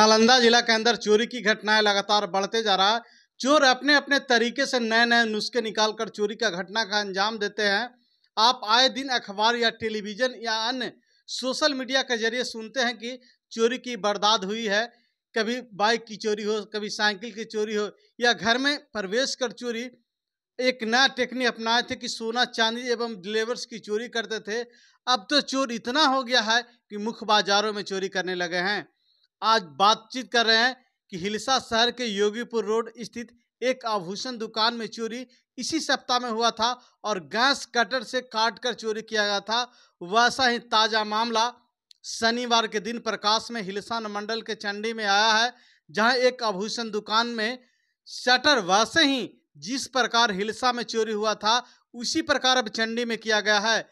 नालंदा जिला के अंदर चोरी की घटनाएं लगातार बढ़ते जा रहा है चोर अपने अपने तरीके से नए नए नुस्खे निकाल कर चोरी का घटना का अंजाम देते हैं आप आए दिन अखबार या टेलीविजन या अन्य सोशल मीडिया के जरिए सुनते हैं कि चोरी की बर्दाद हुई है कभी बाइक की चोरी हो कभी साइकिल की चोरी हो या घर में प्रवेश कर चोरी एक नया टेक्निक अपनाए थे कि सोना चांदी एवं डिलेवर्स की चोरी करते थे अब तो चोर इतना हो गया है कि मुख्य बाजारों में चोरी करने लगे हैं आज बातचीत कर रहे हैं कि हिलसा शहर के योगीपुर रोड स्थित एक आभूषण दुकान में चोरी इसी सप्ताह में हुआ था और गैस कटर से काट कर चोरी किया गया था वैसा ही ताज़ा मामला शनिवार के दिन प्रकाश में हिलसान मंडल के चंडी में आया है जहां एक आभूषण दुकान में शटर वैसे ही जिस प्रकार हिलसा में चोरी हुआ था उसी प्रकार अब चंडी में किया गया है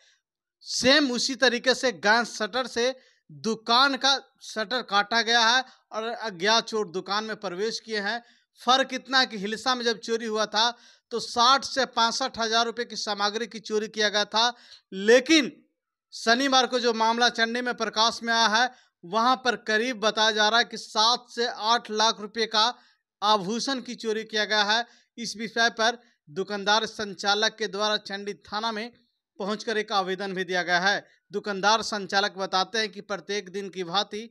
सेम उसी तरीके से गैस शटर से दुकान का शटर काटा गया है और अज्ञात चोर दुकान में प्रवेश किए हैं फर्क इतना है कि हिलसा में जब चोरी हुआ था तो साठ से पैंसठ हजार रुपये की सामग्री की चोरी किया गया था लेकिन शनिवार को जो मामला चंडी में प्रकाश में आया है वहां पर करीब बताया जा रहा है कि सात से आठ लाख रुपये का आभूषण की चोरी किया गया है इस विषय पर दुकानदार संचालक के द्वारा चंडी थाना में पहुंचकर एक आवेदन भी दिया गया है दुकानदार संचालक बताते हैं कि प्रत्येक दिन की भांति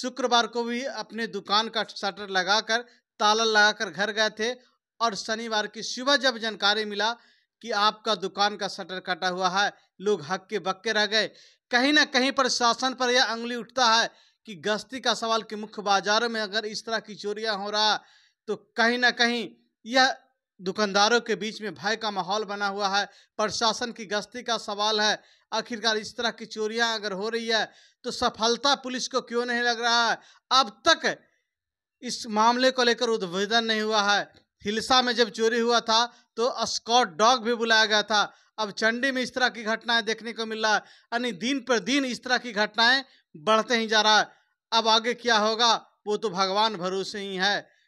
शुक्रवार को भी अपने दुकान का शटर लगाकर ताला लगाकर घर गए थे और शनिवार की सुबह जब जानकारी मिला कि आपका दुकान का शटर कटा हुआ है लोग हक्के बक्के रह गए कहीं ना कहीं पर शासन पर यह अंगली उठता है कि गश्ती का सवाल कि मुख्य बाजारों में अगर इस तरह की चोरियां हो रहा तो कहीं ना कहीं यह दुकानदारों के बीच में भय का माहौल बना हुआ है प्रशासन की गश्ती का सवाल है आखिरकार इस तरह की चोरियां अगर हो रही है तो सफलता पुलिस को क्यों नहीं लग रहा है अब तक इस मामले को लेकर उद्भेदन नहीं हुआ है हिलसा में जब चोरी हुआ था तो स्कॉट डॉग भी बुलाया गया था अब चंडी में इस तरह की घटनाएं देखने को मिल रहा है यानी दिन पर दिन इस तरह की घटनाएं बढ़ते ही जा रहा है अब आगे क्या होगा वो तो भगवान भरोसे ही है